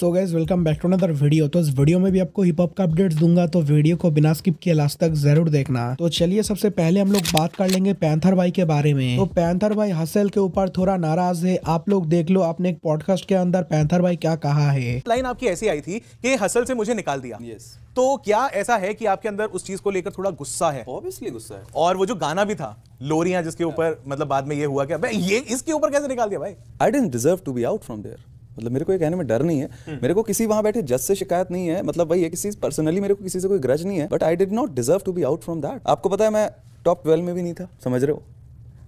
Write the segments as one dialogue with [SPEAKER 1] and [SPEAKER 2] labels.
[SPEAKER 1] So guys welcome back to another video तो इस video में भी आपको हिप हॉप का अपडेट्स दूंगा तो वीडियो को बिना स्किप किए लास्ट तक जरूर देखना तो चलिए सबसे पहले हम लोग बात कर लेंगे पैंथर भाई के बारे में तो पैंथर भाई हसल के ऊपर थोड़ा नाराज है आप लोग देख लो आपने एक पॉडकास्ट के अंदर पैंथर भाई क्या कहा है
[SPEAKER 2] लाइन आपकी ऐसी आई थी कि हसल से मुझे निकाल दिया yes. तो क्या ऐसा है कि आपके अंदर उस चीज को लेकर थोड़ा गुस्सा है ऑब्वियसली गुस्सा है और वो जो गाना भी था लोरिया जिसके ऊपर मतलब बाद में ये हुआ क्या ये इसके ऊपर कैसे निकाल दिया भाई
[SPEAKER 3] I didn't deserve to be out from there मतलब मेरे को ये कहने में डर नहीं है हम्म। मेरे को किसी वहां बैठे जज से शिकायत नहीं है मतलब भाई ये किसी पर्सनली मेरे को किसी से कोई ग्रज नहीं है but I did not deserve to be out from that आपको पता है मैं टॉप ट्वेल्व में भी नहीं था समझ रहे हो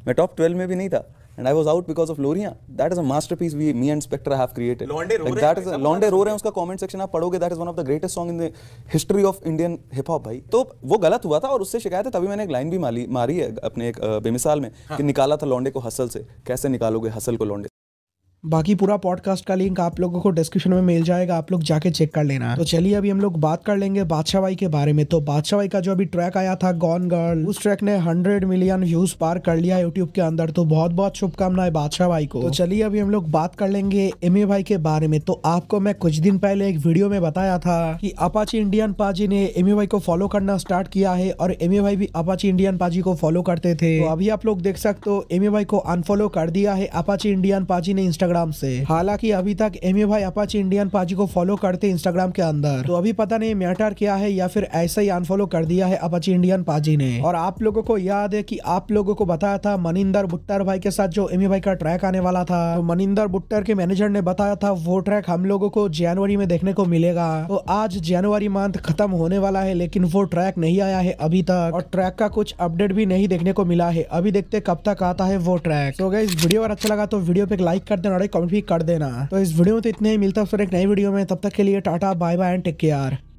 [SPEAKER 3] मैं टॉप ट्वेल्व में भी नहीं था and I was out because of Loria. That is a masterpiece we, me and Spectra have created. Londe like that is Londe रो रहे हैं उसका comment section आप पढ़ोगे that is one of the greatest song in the history of Indian hip hop भाई. तो वो गलत हुआ था और उससे शिकायत है तभी मैंने एक line भी मारी मारी है अपने एक बेमिसाल में हाँ। कि निकाला था लॉन्डे को हसल से कैसे निकालोगे हसल को लॉन्डे
[SPEAKER 1] बाकी पूरा पॉडकास्ट का लिंक आप लोगों को डिस्क्रिप्शन में मिल जाएगा आप लोग जाके चेक कर लेना तो चलिए अभी हम लोग बात कर लेंगे बादशाह भाई के बारे में तो बादशाह भाई का जो अभी ट्रैक आया था गॉन गर्ल उस ट्रैक ने हंड्रेड मिलियन व्यूज पार कर लिया यूट्यूब के अंदर तो बहुत बहुत शुभकामनाएं बादशाह भाई को तो चलिए अभी हम लोग बात कर लेंगे एम भाई के बारे में तो आपको मैं कुछ दिन पहले एक वीडियो में बताया था कि अपाची इंडियन पाजी ने एम भाई को फॉलो करना स्टार्ट किया है और एम भाई भी अपाची इंडियन पाजी को फॉलो करते थे तो अभी आप लोग देख सकते हो एम भाई को अनफॉलो कर दिया है अपाची इंडियन पाजी ने इंस्टाग्राम इंस्टाग्राम से हालांकि अभी तक एम भाई अपाची इंडियन पाजी को फॉलो करते इंस्टाग्राम के अंदर तो अभी पता नहीं मैटर क्या है या फिर ऐसा ही अनफॉलो कर दिया है अपाची इंडियन पाजी ने और आप लोगों को याद है की आप लोगों को बताया था मनिंदर भुट्टर भाई के साथ जो एम भाई का ट्रैक आने वाला था तो मनिंदर भुट्टर के मैनेजर ने बताया था वो ट्रैक हम लोगों को जनवरी में देखने को मिलेगा तो आज जनवरी मंथ खत्म होने वाला है लेकिन वो ट्रैक नहीं आया है अभी तक और ट्रैक का कुछ अपडेट भी नहीं देखने को मिला है अभी देखते कब तक आता है वो ट्रैक तो अगर वीडियो अगर अच्छा लगा तो वीडियो पे एक लाइक कर देना कमेंट भी कर देना तो इस वीडियो में तो इतने ही मिलता है एक नई वीडियो में तब तक के लिए tata bye bye and take care